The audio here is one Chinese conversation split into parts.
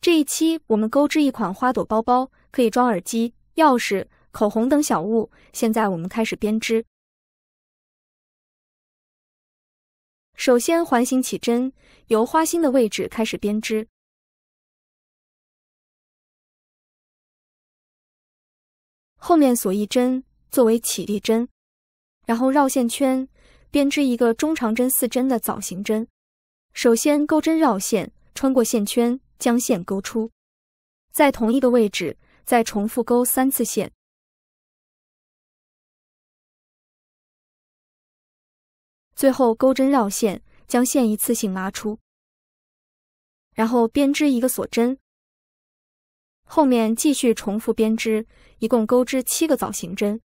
这一期我们钩织一款花朵包包，可以装耳机、钥匙、口红等小物。现在我们开始编织。首先环形起针，由花心的位置开始编织，后面锁一针作为起立针，然后绕线圈编织一个中长针四针的枣形针。首先钩针绕线，穿过线圈。将线勾出，在同一个位置再重复勾三次线，最后钩针绕线，将线一次性拉出，然后编织一个锁针，后面继续重复编织，一共钩织七个枣形针。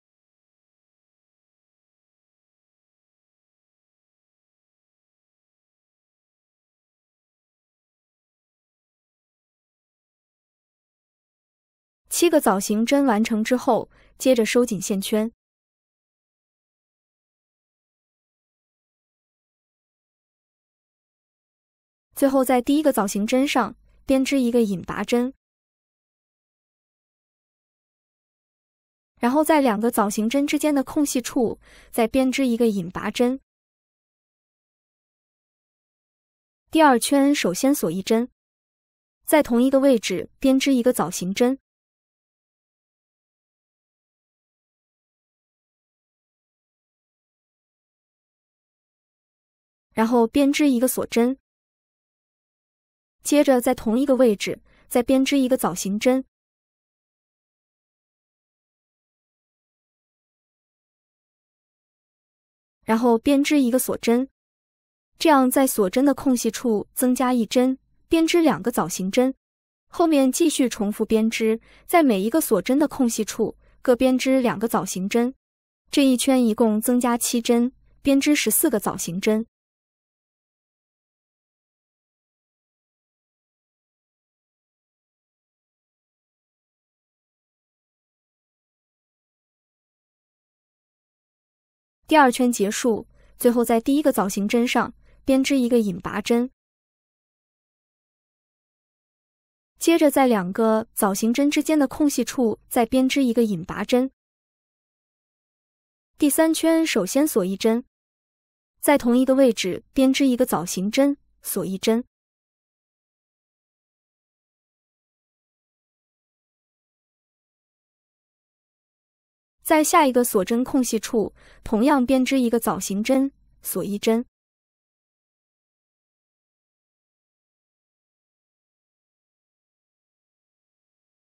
七个枣形针完成之后，接着收紧线圈，最后在第一个枣形针上编织一个引拔针，然后在两个枣形针之间的空隙处再编织一个引拔针。第二圈首先锁一针，在同一个位置编织一个枣形针。然后编织一个锁针，接着在同一个位置再编织一个枣形针，然后编织一个锁针，这样在锁针的空隙处增加一针，编织两个枣形针。后面继续重复编织，在每一个锁针的空隙处各编织两个枣形针。这一圈一共增加七针，编织十四个枣形针。第二圈结束，最后在第一个枣形针上编织一个引拔针，接着在两个枣形针之间的空隙处再编织一个引拔针。第三圈首先锁一针，在同一个位置编织一个枣形针，锁一针。在下一个锁针空隙处，同样编织一个枣形针，锁一针。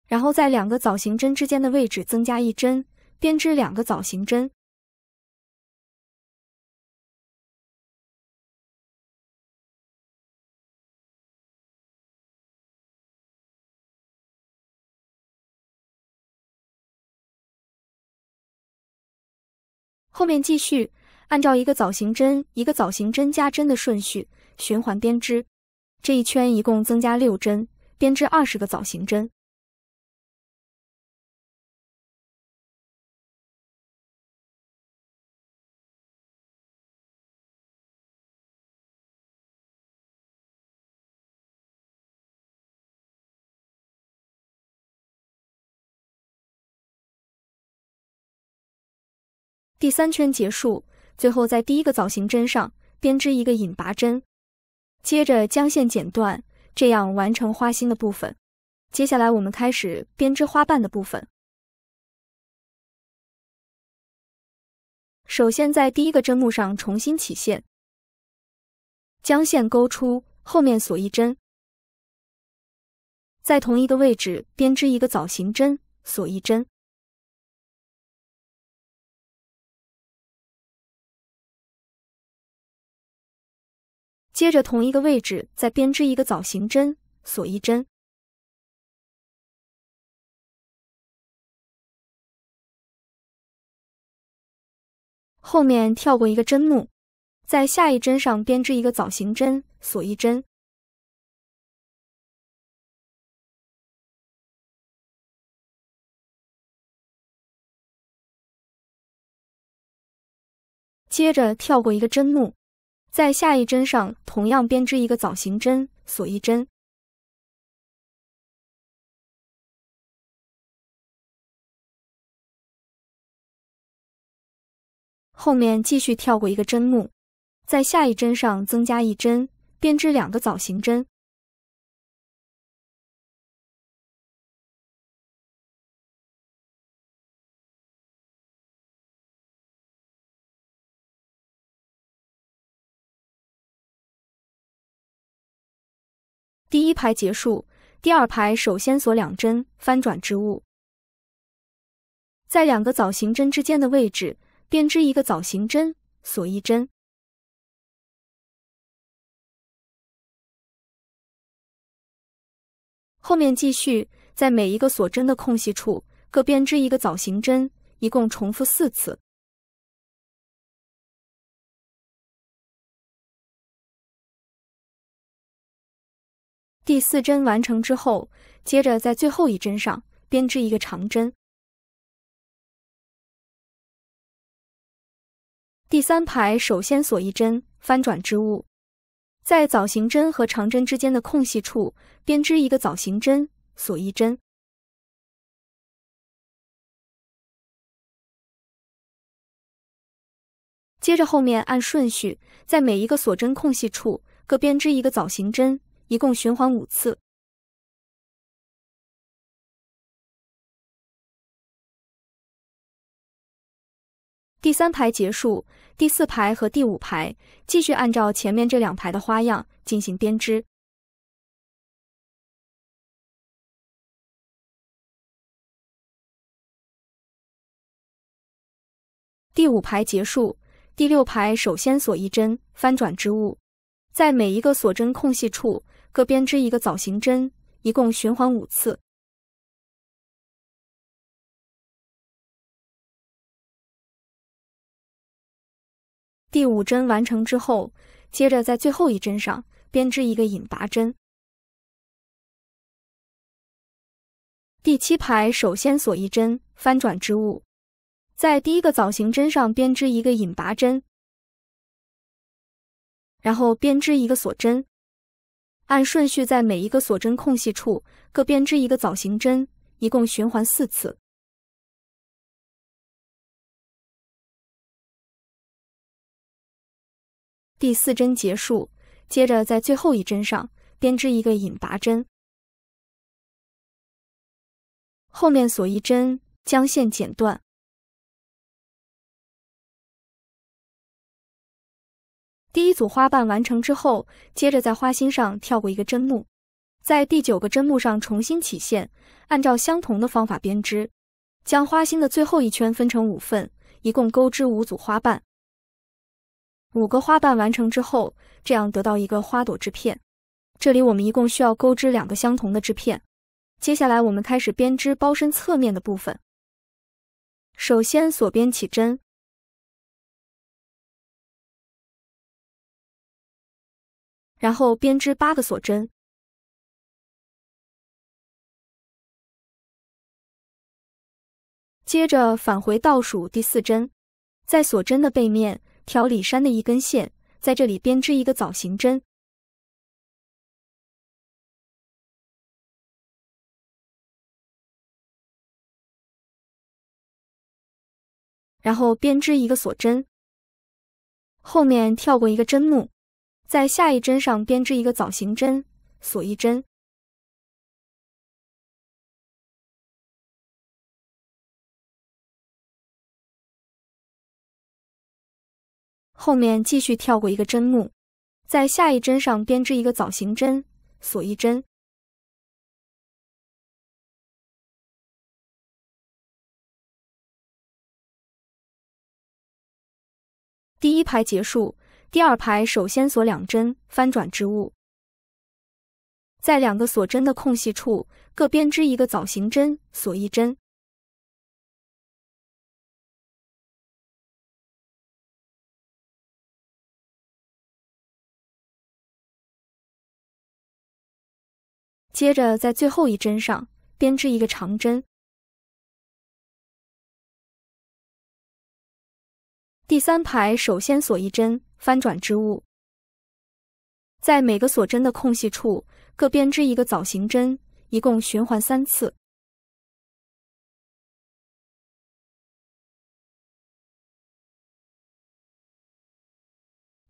然后在两个枣形针之间的位置增加一针，编织两个枣形针。后面继续按照一个枣形针、一个枣形针加针的顺序循环编织，这一圈一共增加六针，编织二十个枣形针。第三圈结束，最后在第一个枣形针上编织一个引拔针，接着将线剪断，这样完成花心的部分。接下来我们开始编织花瓣的部分。首先在第一个针目上重新起线，将线勾出，后面锁一针，在同一个位置编织一个枣形针，锁一针。接着同一个位置再编织一个枣形针，锁一针。后面跳过一个针目，在下一针上编织一个枣形针，锁一针。接着跳过一个针目。在下一针上同样编织一个枣形针，锁一针。后面继续跳过一个针目，在下一针上增加一针，编织两个枣形针。第一排结束，第二排首先锁两针，翻转织物，在两个枣形针之间的位置编织一个枣形针，锁一针。后面继续在每一个锁针的空隙处各编织一个枣形针，一共重复四次。第四针完成之后，接着在最后一针上编织一个长针。第三排首先锁一针，翻转织物，在枣形针和长针之间的空隙处编织一个枣形针，锁一针。接着后面按顺序，在每一个锁针空隙处各编织一个枣形针。一共循环五次。第三排结束，第四排和第五排继续按照前面这两排的花样进行编织。第五排结束，第六排首先锁一针，翻转织物，在每一个锁针空隙处。各编织一个枣形针，一共循环五次。第五针完成之后，接着在最后一针上编织一个引拔针。第七排首先锁一针，翻转织物，在第一个枣形针上编织一个引拔针，然后编织一个锁针。按顺序在每一个锁针空隙处各编织一个枣形针，一共循环四次。第四针结束，接着在最后一针上编织一个引拔针，后面锁一针，将线剪断。第一组花瓣完成之后，接着在花心上跳过一个针目，在第九个针目上重新起线，按照相同的方法编织，将花心的最后一圈分成五份，一共钩织五组花瓣。五个花瓣完成之后，这样得到一个花朵织片。这里我们一共需要钩织两个相同的织片。接下来我们开始编织包身侧面的部分。首先锁边起针。然后编织八个锁针，接着返回倒数第四针，在锁针的背面挑里山的一根线，在这里编织一个枣形针，然后编织一个锁针，后面跳过一个针目。在下一针上编织一个枣形针，锁一针。后面继续跳过一个针目，在下一针上编织一个枣形针，锁一针。第一排结束。第二排首先锁两针，翻转织物，在两个锁针的空隙处各编织一个枣形针，锁一针。接着在最后一针上编织一个长针。第三排首先锁一针。翻转织物，在每个锁针的空隙处各编织一个枣形针，一共循环三次。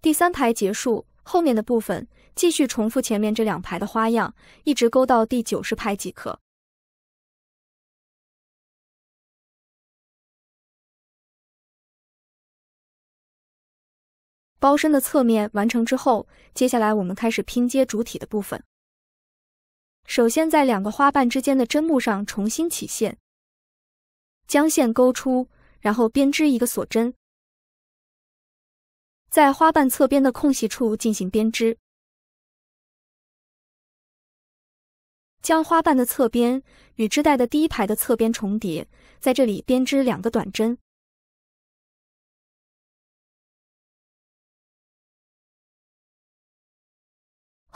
第三排结束，后面的部分继续重复前面这两排的花样，一直钩到第九十排即可。包身的侧面完成之后，接下来我们开始拼接主体的部分。首先在两个花瓣之间的针目上重新起线，将线勾出，然后编织一个锁针。在花瓣侧边的空隙处进行编织，将花瓣的侧边与织带的第一排的侧边重叠，在这里编织两个短针。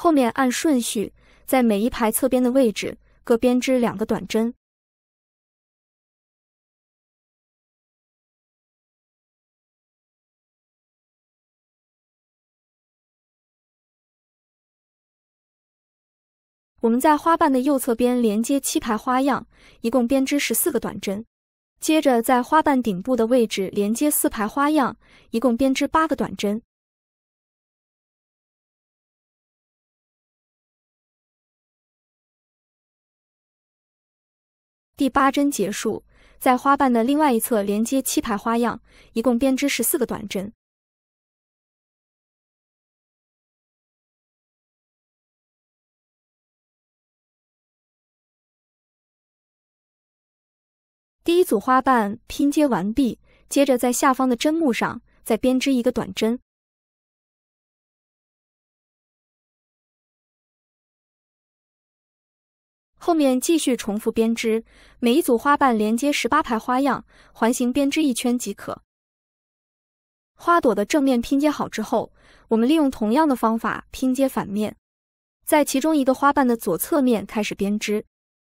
后面按顺序，在每一排侧边的位置各编织两个短针。我们在花瓣的右侧边连接七排花样，一共编织十四个短针。接着在花瓣顶部的位置连接四排花样，一共编织八个短针。第八针结束，在花瓣的另外一侧连接七排花样，一共编织十四个短针。第一组花瓣拼接完毕，接着在下方的针目上再编织一个短针。后面继续重复编织，每一组花瓣连接十八排花样，环形编织一圈即可。花朵的正面拼接好之后，我们利用同样的方法拼接反面，在其中一个花瓣的左侧面开始编织，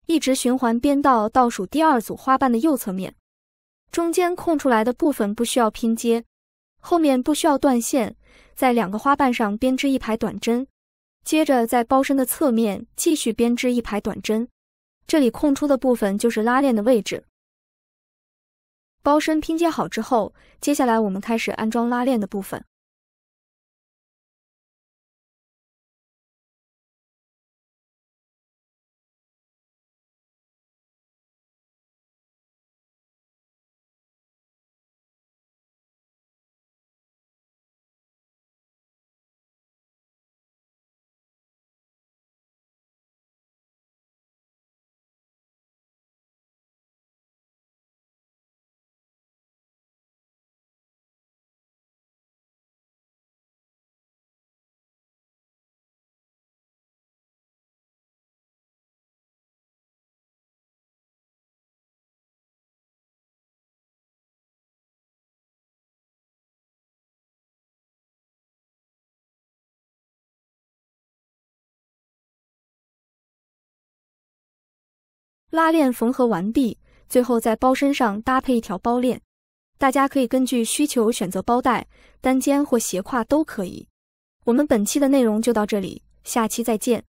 一直循环编到倒数第二组花瓣的右侧面，中间空出来的部分不需要拼接，后面不需要断线，在两个花瓣上编织一排短针。接着在包身的侧面继续编织一排短针，这里空出的部分就是拉链的位置。包身拼接好之后，接下来我们开始安装拉链的部分。拉链缝合完毕，最后在包身上搭配一条包链。大家可以根据需求选择包带，单肩或斜挎都可以。我们本期的内容就到这里，下期再见。